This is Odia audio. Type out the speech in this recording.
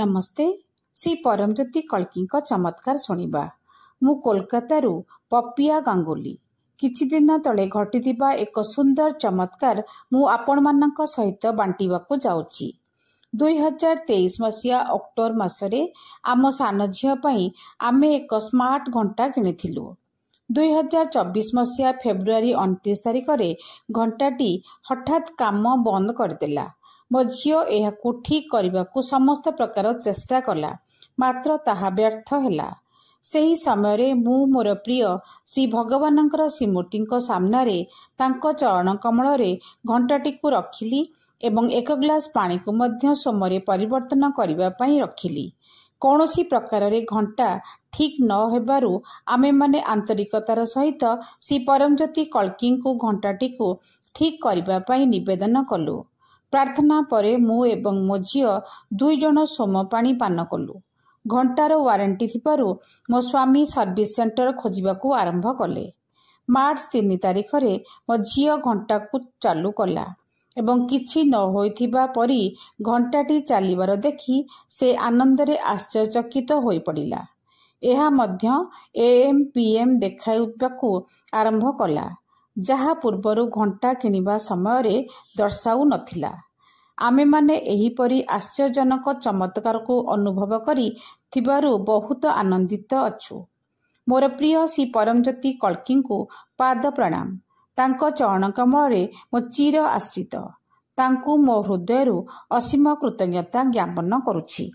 ନମସ୍ତେ ଶ୍ରୀ ପରମଜ୍ୟୋତି କଳ୍କିଙ୍କ ଚମତ୍କାର ଶୁଣିବା ମୁଁ କୋଲକାତାରୁ ପପିଆ ଗାଙ୍ଗୁଲି କିଛିଦିନ ତଳେ ଘଟିଥିବା ଏକ ସୁନ୍ଦର ଚମତ୍କାର ମୁଁ ଆପଣମାନଙ୍କ ସହିତ ବାଣ୍ଟିବାକୁ ଯାଉଛି ଦୁଇହଜାର ତେଇଶ ମସିହା ଅକ୍ଟୋବର ମାସରେ ଆମ ସାନ ଝିଅ ପାଇଁ ଆମେ ଏକ ସ୍ମାର୍ଟ ଘଣ୍ଟା କିଣିଥିଲୁ ଦୁଇହଜାର ଚବିଶ ମସିହା ଫେବୃଆରୀ ଅଣତିରିଶ ତାରିଖରେ ଘଣ୍ଟାଟି ହଠାତ୍ କାମ ବନ୍ଦ କରିଦେଲା ମୋ ଝିଅ ଏହାକୁ ଠିକ୍ କରିବାକୁ ସମସ୍ତ ପ୍ରକାର ଚେଷ୍ଟା କଲା ମାତ୍ର ତାହା ବ୍ୟର୍ଥ ହେଲା ସେହି ସମୟରେ ମୁଁ ମୋର ପ୍ରିୟ ଶ୍ରୀ ଭଗବାନଙ୍କର ଶ୍ରୀମୂର୍ତ୍ତିଙ୍କ ସାମ୍ନାରେ ତାଙ୍କ ଚରଣ କମଳରେ ଘଣ୍ଟାଟିକୁ ରଖିଲି ଏବଂ ଏକ ଗ୍ଲାସ୍ ପାଣିକୁ ମଧ୍ୟ ସୋମରେ ପରିବର୍ତ୍ତନ କରିବା ପାଇଁ ରଖିଲି କୌଣସି ପ୍ରକାରରେ ଘଣ୍ଟା ଠିକ୍ ନ ହେବାରୁ ଆମେମାନେ ଆନ୍ତରିକତାର ସହିତ ଶ୍ରୀ ପରମଜ୍ୟୋତି କଳ୍କିଙ୍କୁ ଘଣ୍ଟାଟିକୁ ଠିକ୍ କରିବା ପାଇଁ ନିବେଦନ କଲୁ ପ୍ରାର୍ଥନା ପରେ ମୁଁ ଏବଂ ମୋ ଝିଅ ଦୁଇଜଣ ସୋମ ପାଣି ପାନ କଲୁ ଘଣ୍ଟାର ୱାରେଣ୍ଟି ଥିବାରୁ ମୋ ସ୍ୱାମୀ ସର୍ଭିସ୍ ସେଣ୍ଟର ଖୋଜିବାକୁ ଆରମ୍ଭ କଲେ ମାର୍ଚ୍ଚ ତିନି ତାରିଖରେ ମୋ ଝିଅ ଘଣ୍ଟାକୁ ଚାଲୁ କଲା ଏବଂ କିଛି ନ ହୋଇଥିବା ପରି ଘଣ୍ଟାଟି ଚାଲିବାର ଦେଖି ସେ ଆନନ୍ଦରେ ଆଶ୍ଚର୍ଯ୍ୟଚକିତ ହୋଇପଡ଼ିଲା ଏହା ମଧ୍ୟ ଏ ଏମ୍ ପି ଏମ୍ ଦେଖାଇବାକୁ ଆରମ୍ଭ କଲା ଯାହା ପୂର୍ବରୁ ଘଣ୍ଟା କିଣିବା ସମୟରେ ଦର୍ଶାଉ ନଥିଲା ଆମେମାନେ ଏହିପରି ଆଶ୍ଚର୍ଯ୍ୟଜନକ ଚମତ୍କାରକୁ ଅନୁଭବ କରିଥିବାରୁ ବହୁତ ଆନନ୍ଦିତ ଅଛୁ ମୋର ପ୍ରିୟ ଶ୍ରୀ ପରମଜ୍ୟୋତି କଳ୍କିଙ୍କୁ ପାଦ ପ୍ରଣାମ ତାଙ୍କ ଚରଣ କମଳରେ ମୋ ଚିର ଆଶ୍ରିତ ତାଙ୍କୁ ମୋ ହୃଦୟରୁ ଅସୀମ କୃତଜ୍ଞତା ଜ୍ଞାପନ କରୁଛି